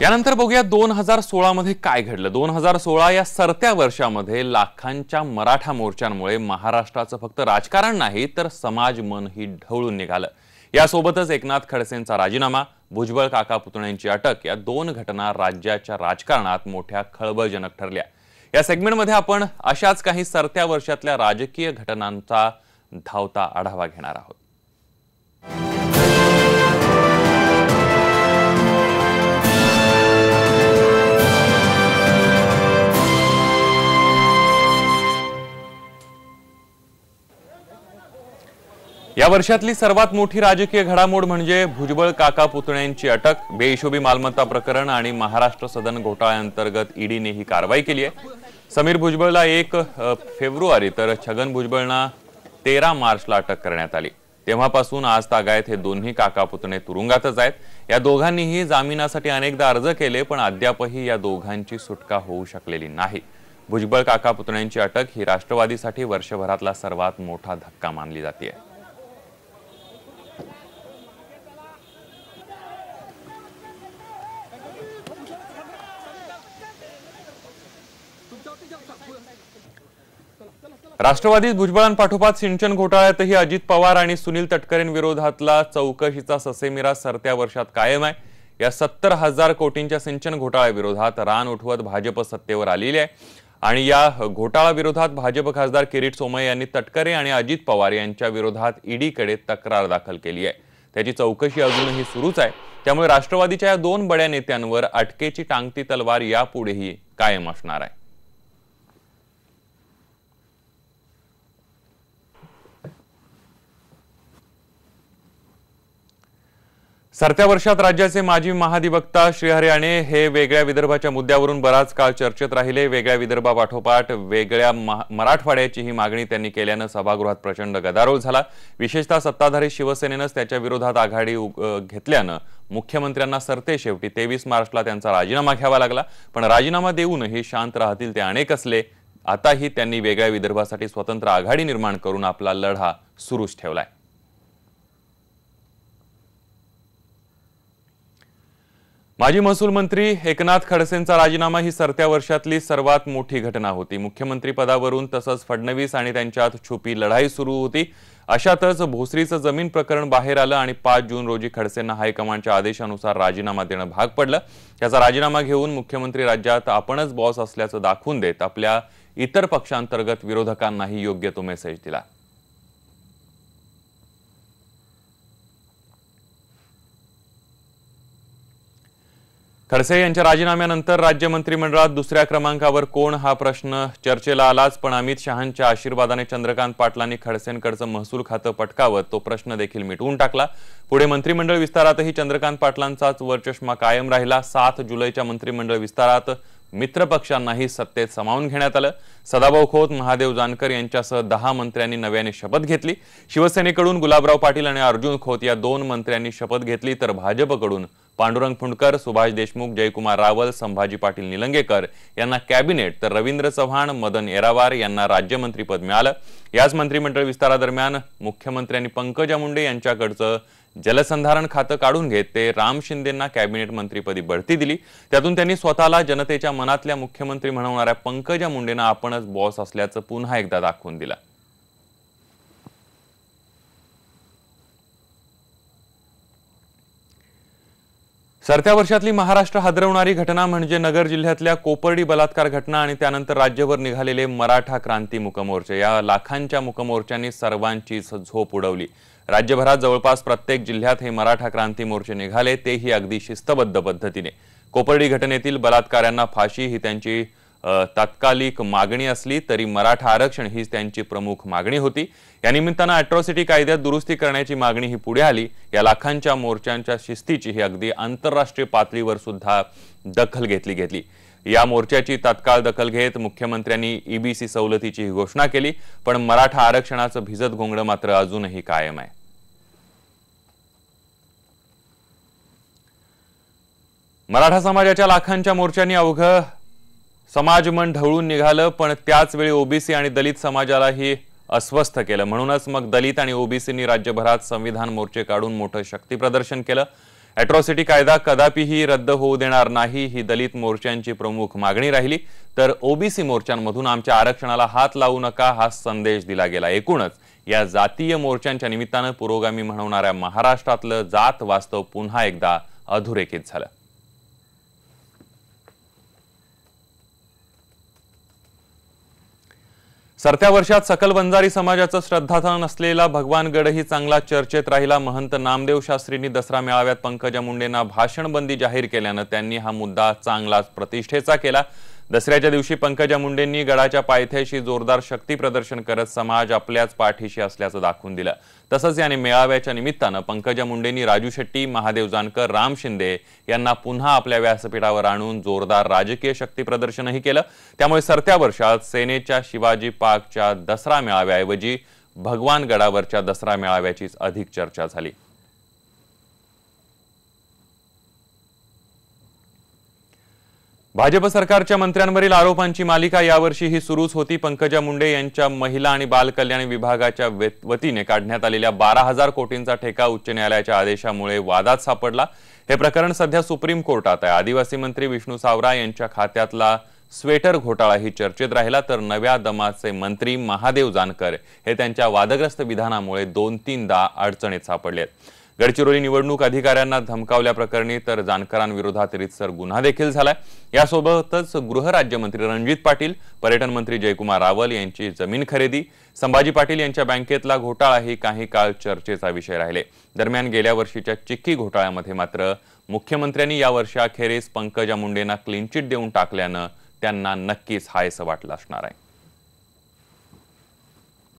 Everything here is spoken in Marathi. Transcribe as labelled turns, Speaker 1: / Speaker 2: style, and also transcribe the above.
Speaker 1: यानंतर बघूया दोन हजार सोळामध्ये काय घडलं दोन हजार सोळा या सरत्या वर्षामध्ये लाखांच्या मराठा मोर्चांमुळे महाराष्ट्राचं फक्त राजकारण नाही तर समाज मनही ढवळून निघालं यासोबतच एकनाथ खडसेंचा राजीनामा भुजबळ काका पुतण्यांची अटक या दोन घटना राज्याच्या राजकारणात मोठ्या खळबळजनक ठरल्या या सेगमेंटमध्ये आपण अशाच काही सरत्या वर्षातल्या राजकीय घटनांचा धावता आढावा घेणार आहोत या वर्षातली सर्वात मोठी राजकीय घडामोड म्हणजे भुजबळ काका पुतण्यांची अटक बेहिशोबी मालमत्ता प्रकरण आणि महाराष्ट्र सदन घोटाळ्यांतर्गत ईडीने ही कारवाई केली आहे समीर भुजबळला एक फेब्रुवारी तर छगन भुजबळना तेरा मार्चला अटक करण्यात आली तेव्हापासून आज तागायत हे दोन्ही काका पुतणे तुरुंगातच आहेत या दोघांनीही जामिनासाठी अनेकदा अर्ज केले पण अद्यापही या दोघांची सुटका होऊ शकलेली नाही भुजबळ काका पुतण्यांची अटक ही राष्ट्रवादीसाठी वर्षभरातला सर्वात मोठा धक्का मानली जाते राष्ट्रवादीत भुजबळांपाठोपाठ सिंचन घोटाळ्यातही अजित पवार आणि सुनील विरोधातला चौकशीचा ससेमिरा सरत्या वर्षात कायम आहे या सत्तर हजार कोटींच्या सिंचन घोटाळ्याविरोधात रान उठवत भाजप सत्तेवर आलेली आहे आणि या विरोधात भाजप खासदार किरीट सोमय यांनी तटकरे आणि अजित पवार यांच्या विरोधात ईडीकडे तक्रार दाखल केली आहे त्याची चौकशी अजूनही सुरूच आहे त्यामुळे राष्ट्रवादीच्या या दोन बड्या नेत्यांवर अटकेची टांगती तलवार यापुढेही कायम असणार आहे सरत्या वर्षात राज्याचे माजी महाधिवक्ता श्रीहरे हे वेगळ्या विदर्भाच्या मुद्द्यावरून बराच काळ चर्चेत राहिले वेगळ्या विदर्भापाठोपाठ वेगळ्या मराठवाड्याची ही मागणी त्यांनी केल्यानं सभागृहात प्रचंड गदारोळ झाला विशेषतः सत्ताधारी शिवसेनेनंच त्याच्या विरोधात आघाडी घेतल्यानं मुख्यमंत्र्यांना सरते शेवटी तेवीस मार्चला त्यांचा राजीनामा घ्यावा लागला पण राजीनामा देऊनही शांत राहतील ते अनेक असले आताही त्यांनी वेगळ्या विदर्भासाठी स्वतंत्र आघाडी निर्माण करून आपला लढा सुरूच ठेवलाय माजी महसूल मंत्री एकनाथ खडसेंचा राजीनामा ही सरत्या वर्षातली सर्वात मोठी घटना होती मुख्यमंत्री पदावरून तसंच फडणवीस आणि त्यांच्यात छुपी लढाई सुरू होती अशातच भोसरीचं जमीन प्रकरण बाहेर आलं आणि पाच जून रोजी खडसेंना हायकमांडच्या आदेशानुसार राजीनामा देणं भाग पडलं त्याचा राजीनामा घेऊन मुख्यमंत्री राज्यात आपणच बॉस असल्याचं दाखवून देत आपल्या इतर पक्षांतर्गत विरोधकांनाही योग्य तो मेसेज दिला खडसे यांच्या राजीनाम्यानंतर राज्य मंत्रिमंडळात दुसऱ्या क्रमांकावर कोण हा प्रश्न चर्चेला आलाच पण अमित शहांच्या आशीर्वादाने चंद्रकांत पाटलांनी खडसेंकडचं महसूल खातं पटकावत तो प्रश्न देखील मिटवून टाकला पुढे मंत्रिमंडळ विस्तारातही चंद्रकांत पाटलांचाच वरचष्मा कायम राहिला सात जुलैच्या मंत्रिमंडळ विस्तारात मित्रपक्षांनाही सत्तेत सामावून घेण्यात आलं सदाभाऊ खोत महादेव जानकर यांच्यासह दहा मंत्र्यांनी नव्याने शपथ घेतली शिवसेनेकडून गुलाबराव पाटील आणि अर्जुन खोत या दोन मंत्र्यांनी शपथ घेतली तर भाजपकडून पांडुरंग फुंडकर सुभाष देशमुख जयकुमार रावल संभाजी पाटील निलंगेकर यांना कॅबिनेट तर रवींद्र चव्हाण मदन येरावार यांना राज्यमंत्रीपद मिळालं याच मंत्रिमंडळ विस्तारादरम्यान मुख्यमंत्र्यांनी पंकजा मुंडे यांच्याकडचं जलसंधारण खातं काढून घेत ते राम शिंदेंना कॅबिनेट मंत्रीपदी बढती दिली त्यातून त्यांनी स्वतःला जनतेच्या मनातल्या मुख्यमंत्री म्हणवणाऱ्या पंकजा मुंडेंना आपणच बॉस असल्याचं पुन्हा एकदा दाखवून दिलं सरत्या वर्षातली महाराष्ट्र हादरवणारी घटना म्हणजे नगर जिल्ह्यातल्या कोपर्डी बलात्कार घटना आणि त्यानंतर राज्यभर निघालेले मराठा क्रांती मुकमोर्चे या लाखांच्या मुकमोर्चांनी सर्वांचीच झोप उडवली राज्यभरात जवळपास प्रत्येक जिल्ह्यात हे मराठा क्रांती मोर्चे निघाले तेही अगदी शिस्तबद्ध पद्धतीने कोपर्डी घटनेतील बलात्कारांना फाशी ही त्यांची तात्कालिक मागणी असली तरी मराठा आरक्षण हीच त्यांची प्रमुख मागणी होती या निमित्तानं अॅट्रॉसिटी कायद्यात दुरुस्ती करण्याची मागणी ही पुढे आली या लाखांच्या मोर्चांच्या शिस्तीची ही अगदी आंतरराष्ट्रीय पातळीवर सुद्धा दखल घेतली घेतली या मोर्चाची तत्काळ दखल घेत मुख्यमंत्र्यांनी ईबीसी e सवलतीची ही घोषणा केली पण मराठा आरक्षणाचं भिजत घोंगडं मात्र अजूनही कायम आहे मराठा समाजाच्या लाखांच्या मोर्चांनी अवघ समाज मन ढवळून निघालं पण वेळी ओबीसी आणि दलित समाजालाही अस्वस्थ केलं म्हणूनच मग दलित आणि ओबीसींनी राज्यभरात संविधान मोर्चे काढून मोठं शक्तीप्रदर्शन केलं अॅट्रॉसिटी कायदा कदापिही रद्द होऊ देणार नाही ही दलित मोर्चांची प्रमुख मागणी राहिली तर ओबीसी मोर्चांमधून आमच्या आरक्षणाला हात लावू नका हा संदेश दिला गेला एकूणच या जातीय मोर्चांच्या निमित्तानं पुरोगामी म्हणवणाऱ्या महाराष्ट्रातलं जात वास्तव पुन्हा एकदा अधोरेखित झालं सरत्या वर्षात सकल बंजारी समाजाचं श्रद्धास्थान असलेला भगवानगडही चांगला चर्चेत राहिला महंत नामदेव शास्त्रींनी दसरा मेळाव्यात पंकजा मुंडेंना भाषणबंदी जाहीर केल्यानं त्यांनी हा मुद्दा चांगलाच प्रतिष्ठेचा केला दसऱ्याच्या दिवशी पंकजा मुंडेंनी गडाच्या पायथ्याशी जोरदार शक्ती प्रदर्शन करत समाज आपल्याच पाठीशी असल्याचं दाखवून दिलं तसंच याने मेळाव्याच्या निमित्तानं पंकजा मुंडेंनी राजू शेट्टी महादेव जानकर राम शिंदे यांना पुन्हा आपल्या व्यासपीठावर आणून जोरदार राजकीय शक्ती प्रदर्शनही केलं त्यामुळे सरत्या वर्षात सेनेच्या शिवाजी पार्कच्या दसरा मेळाव्याऐवजी भगवान गडावरच्या दसरा मेळाव्याचीच अधिक चर्चा झाली भाजप सरकारच्या मंत्र्यांवरील आरोपांची मालिका यावर्षी ही सुरूच होती पंकजा मुंडे यांच्या महिला आणि बालकल्याण विभागाच्या वतीने काढण्यात आलेल्या बारा हजार कोटींचा ठेका उच्च न्यायालयाच्या आदेशामुळे वादात सापडला हे प्रकरण सध्या सुप्रीम कोर्टात आहे आदिवासी मंत्री विष्णू सावरा यांच्या खात्यातला स्वेटर घोटाळा ही चर्चेत राहिला तर नव्या दमाचे मंत्री महादेव जानकर हे त्यांच्या वादग्रस्त विधानामुळे दोन तीनदा अडचणीत सापडले गडचिरोली निवडणूक अधिकाऱ्यांना धमकावल्याप्रकरणी तर जानकरांविरोधात रितसर गुन्हा देखील झालाय यासोबतच गृहराज्यमंत्री रणजित पाटील पर्यटन मंत्री जयकुमार रावल यांची जमीन खरेदी संभाजी पाटील यांच्या बँकेतला घोटाळा ही काही काळ चर्चेचा विषय राहिले दरम्यान गेल्या वर्षीच्या चिक्की घोटाळ्यामध्ये मात्र मुख्यमंत्र्यांनी या वर्षाखेरीस पंकजा मुंडेंना क्लीन चिट देऊन टाकल्यानं त्यांना नक्कीच हायस वाटलं असणार आहे